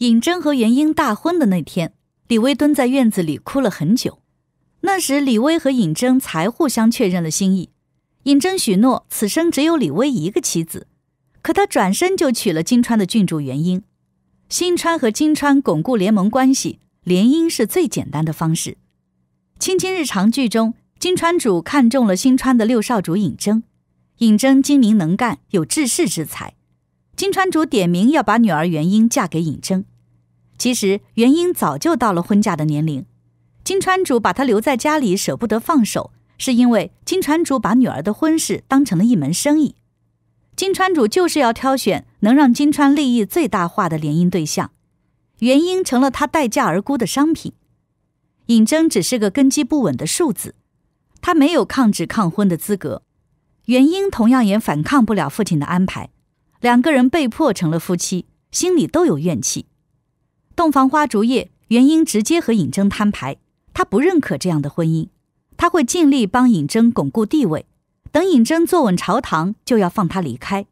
尹真和元英大婚的那天，李薇蹲在院子里哭了很久。那时，李薇和尹真才互相确认了心意。尹真许诺此生只有李薇一个妻子，可他转身就娶了金川的郡主元英。新川和金川巩固联盟关系，联姻是最简单的方式。《卿卿日常》剧中，金川主看中了新川的六少主尹真，尹真精明能干，有治世之才。金川主点名要把女儿元英嫁给尹真。其实元英早就到了婚嫁的年龄，金川主把她留在家里舍不得放手，是因为金川主把女儿的婚事当成了一门生意。金川主就是要挑选能让金川利益最大化的联姻对象，元英成了他待嫁而沽的商品。尹征只是个根基不稳的庶子，他没有抗旨抗婚的资格，元英同样也反抗不了父亲的安排，两个人被迫成了夫妻，心里都有怨气。洞房花烛夜，元英直接和尹真摊牌，他不认可这样的婚姻，他会尽力帮尹真巩固地位，等尹真坐稳朝堂，就要放他离开。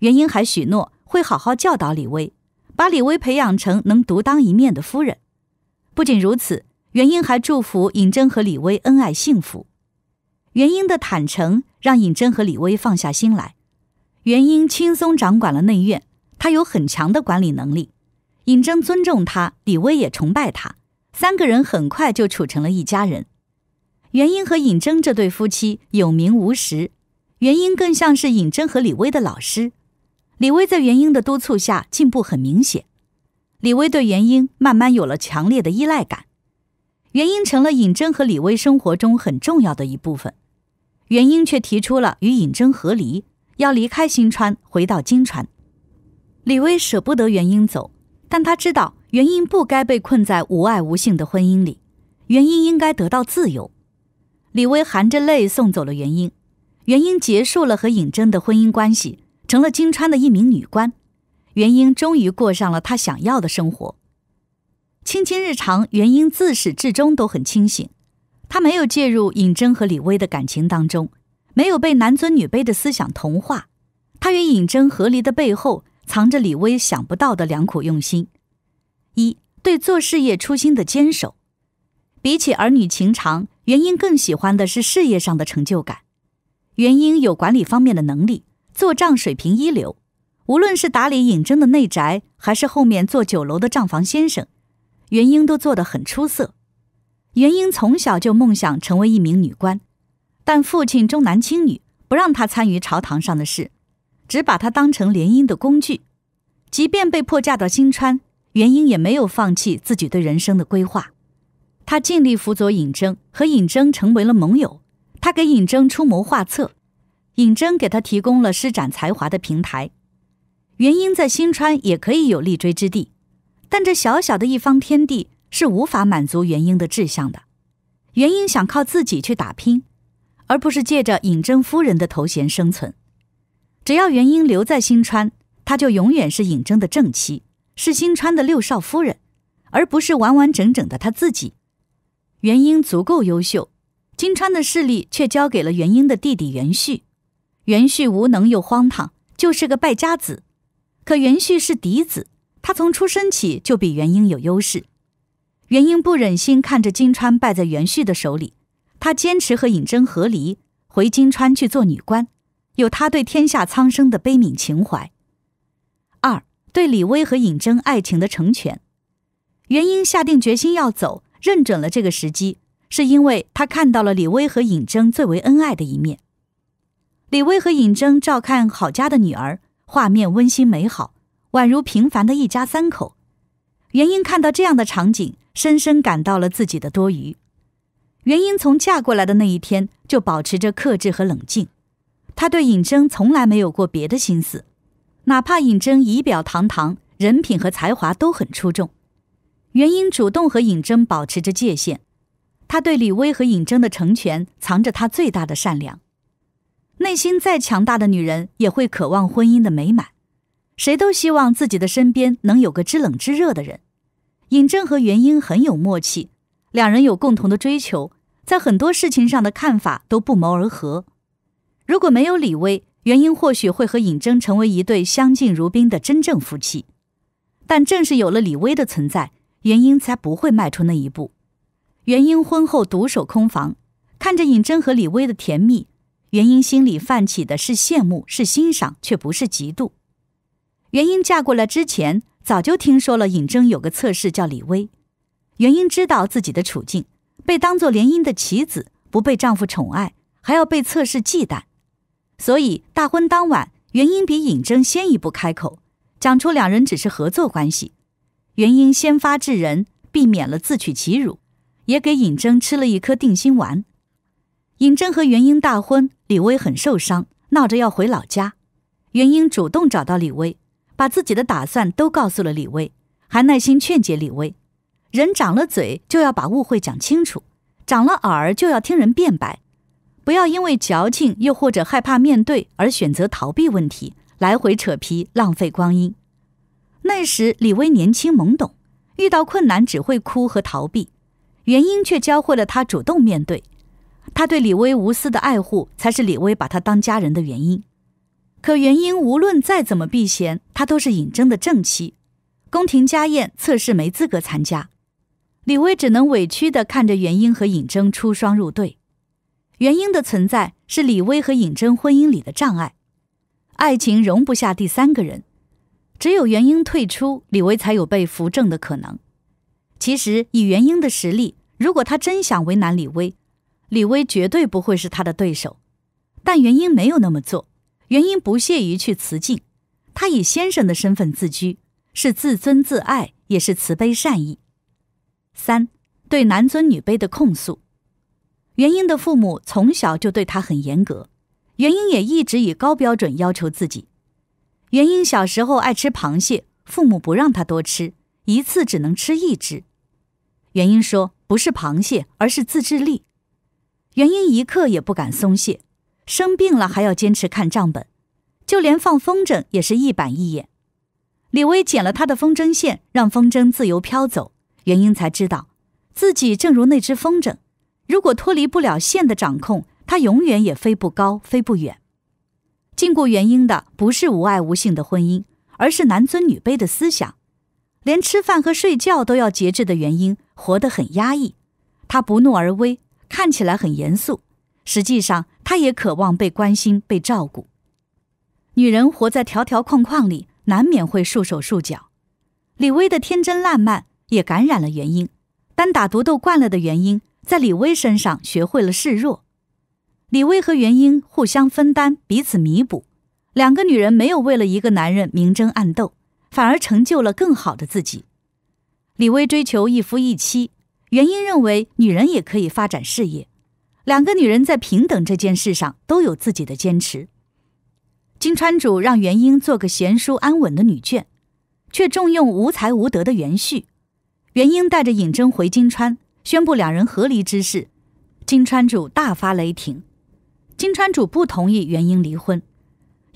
元英还许诺会好好教导李薇，把李薇培养成能独当一面的夫人。不仅如此，元英还祝福尹真和李薇恩爱幸福。元英的坦诚让尹真和李薇放下心来。元英轻松掌管了内院，他有很强的管理能力。尹峥尊重他，李威也崇拜他，三个人很快就处成了一家人。袁英和尹峥这对夫妻有名无实，袁英更像是尹峥和李威的老师。李威在袁英的督促下进步很明显，李威对袁英慢慢有了强烈的依赖感，袁英成了尹峥和李威生活中很重要的一部分。袁英却提出了与尹峥和离，要离开新川回到金川。李威舍不得袁英走。但他知道，原英不该被困在无爱无性的婚姻里，原英应该得到自由。李薇含着泪送走了元英，元英结束了和尹真的婚姻关系，成了金川的一名女官。元英终于过上了她想要的生活。亲亲日常，元英自始至终都很清醒，她没有介入尹真和李薇的感情当中，没有被男尊女卑的思想同化。她与尹真和离的背后。藏着李薇想不到的良苦用心，一对做事业初心的坚守。比起儿女情长，袁英更喜欢的是事业上的成就感。袁英有管理方面的能力，做账水平一流。无论是打理尹真的内宅，还是后面做酒楼的账房先生，袁英都做得很出色。袁英从小就梦想成为一名女官，但父亲重男轻女，不让他参与朝堂上的事。只把她当成联姻的工具，即便被迫嫁到新川，元英也没有放弃自己对人生的规划。他尽力辅佐尹峥，和尹峥成为了盟友。他给尹峥出谋划策，尹峥给他提供了施展才华的平台。元英在新川也可以有立锥之地，但这小小的一方天地是无法满足元英的志向的。元英想靠自己去打拼，而不是借着尹真夫人的头衔生存。只要元英留在新川，她就永远是尹峥的正妻，是新川的六少夫人，而不是完完整整的她自己。元英足够优秀，金川的势力却交给了元英的弟弟元旭。元旭无能又荒唐，就是个败家子。可元旭是嫡子，他从出生起就比元英有优势。元英不忍心看着金川败在元旭的手里，她坚持和尹峥和离，回金川去做女官。有他对天下苍生的悲悯情怀，二对李薇和尹峥爱情的成全。元英下定决心要走，认准了这个时机，是因为他看到了李薇和尹峥最为恩爱的一面。李薇和尹峥照看好家的女儿，画面温馨美好，宛如平凡的一家三口。元英看到这样的场景，深深感到了自己的多余。元英从嫁过来的那一天就保持着克制和冷静。他对尹峥从来没有过别的心思，哪怕尹峥仪表堂堂，人品和才华都很出众。袁英主动和尹峥保持着界限，他对李薇和尹峥的成全，藏着他最大的善良。内心再强大的女人，也会渴望婚姻的美满。谁都希望自己的身边能有个知冷知热的人。尹峥和袁英很有默契，两人有共同的追求，在很多事情上的看法都不谋而合。如果没有李薇，元英或许会和尹峥成为一对相敬如宾的真正夫妻。但正是有了李薇的存在，元英才不会迈出那一步。元英婚后独守空房，看着尹峥和李薇的甜蜜，元英心里泛起的是羡慕，是欣赏，却不是嫉妒。元英嫁过来之前，早就听说了尹峥有个侧室叫李薇。元英知道自己的处境，被当作联姻的棋子，不被丈夫宠爱，还要被侧室忌惮。所以，大婚当晚，元英比尹峥先一步开口，讲出两人只是合作关系。元英先发制人，避免了自取其辱，也给尹峥吃了一颗定心丸。尹峥和元英大婚，李薇很受伤，闹着要回老家。元英主动找到李薇，把自己的打算都告诉了李薇，还耐心劝解李薇：人长了嘴就要把误会讲清楚，长了耳就要听人辩白。不要因为矫情，又或者害怕面对而选择逃避问题，来回扯皮，浪费光阴。那时李薇年轻懵懂，遇到困难只会哭和逃避，元英却教会了他主动面对。他对李薇无私的爱护，才是李薇把他当家人的原因。可元英无论再怎么避嫌，他都是尹峥的正妻，宫廷家宴测试没资格参加，李薇只能委屈地看着元英和尹峥出双入对。元英的存在是李薇和尹真婚姻里的障碍，爱情容不下第三个人，只有元英退出，李薇才有被扶正的可能。其实以元英的实力，如果他真想为难李薇，李薇绝对不会是他的对手。但元英没有那么做，元英不屑于去辞敬，他以先生的身份自居，是自尊自爱，也是慈悲善意。三，对男尊女卑的控诉。元英的父母从小就对他很严格，元英也一直以高标准要求自己。元英小时候爱吃螃蟹，父母不让他多吃，一次只能吃一只。元英说：“不是螃蟹，而是自制力。”元英一刻也不敢松懈，生病了还要坚持看账本，就连放风筝也是一板一眼。李薇剪了他的风筝线，让风筝自由飘走，元英才知道，自己正如那只风筝。如果脱离不了线的掌控，他永远也飞不高、飞不远。禁锢元英的不是无爱无性的婚姻，而是男尊女卑的思想。连吃饭和睡觉都要节制的元因，活得很压抑。他不怒而威，看起来很严肃，实际上他也渴望被关心、被照顾。女人活在条条框框里，难免会束手束脚。李薇的天真烂漫也感染了元英，单打独斗惯了的元英。在李薇身上学会了示弱，李薇和元英互相分担，彼此弥补，两个女人没有为了一个男人明争暗斗，反而成就了更好的自己。李薇追求一夫一妻，元英认为女人也可以发展事业，两个女人在平等这件事上都有自己的坚持。金川主让元英做个贤淑安稳的女眷，却重用无才无德的袁旭。元英带着尹真回金川。宣布两人和离之事，金川主大发雷霆。金川主不同意元英离婚，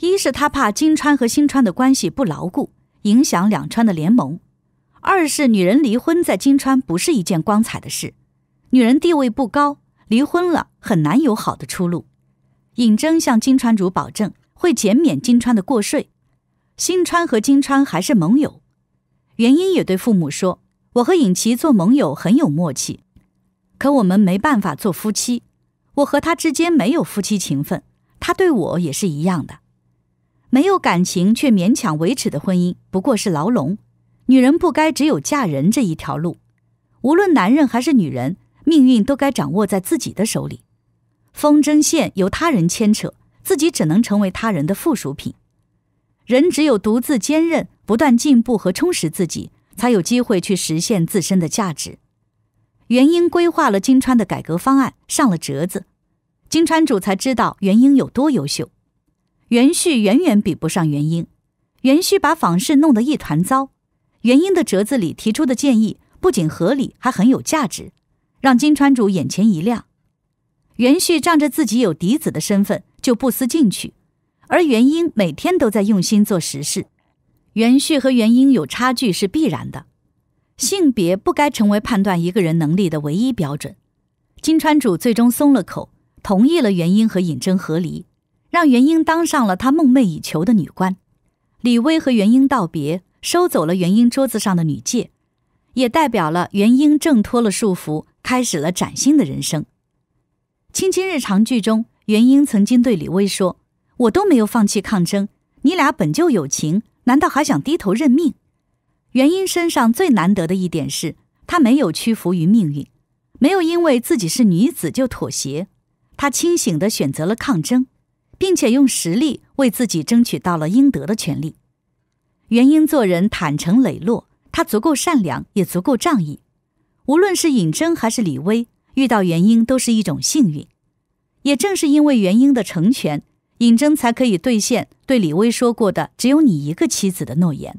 一是他怕金川和新川的关系不牢固，影响两川的联盟；二是女人离婚在金川不是一件光彩的事，女人地位不高，离婚了很难有好的出路。尹征向金川主保证会减免金川的过税，新川和金川还是盟友。元英也对父母说：“我和尹琦做盟友很有默契。”可我们没办法做夫妻，我和他之间没有夫妻情分，他对我也是一样的，没有感情却勉强维持的婚姻不过是牢笼。女人不该只有嫁人这一条路，无论男人还是女人，命运都该掌握在自己的手里。风筝线由他人牵扯，自己只能成为他人的附属品。人只有独自坚韧，不断进步和充实自己，才有机会去实现自身的价值。元英规划了金川的改革方案，上了折子，金川主才知道元英有多优秀。元旭远远比不上元英，元旭把访事弄得一团糟。元英的折子里提出的建议不仅合理，还很有价值，让金川主眼前一亮。元旭仗着自己有嫡子的身份就不思进取，而元英每天都在用心做实事。元旭和元英有差距是必然的。性别不该成为判断一个人能力的唯一标准。金川主最终松了口，同意了元英和尹真合离，让元英当上了他梦寐以求的女官。李薇和元英道别，收走了元英桌子上的女戒，也代表了元英挣脱了束缚，开始了崭新的人生。《清清日常剧》中，元英曾经对李薇说：“我都没有放弃抗争，你俩本就有情，难道还想低头认命？”元英身上最难得的一点是，他没有屈服于命运，没有因为自己是女子就妥协。他清醒的选择了抗争，并且用实力为自己争取到了应得的权利。元英做人坦诚磊落，他足够善良，也足够仗义。无论是尹峥还是李薇，遇到元英都是一种幸运。也正是因为元英的成全，尹峥才可以兑现对李薇说过的“只有你一个妻子”的诺言。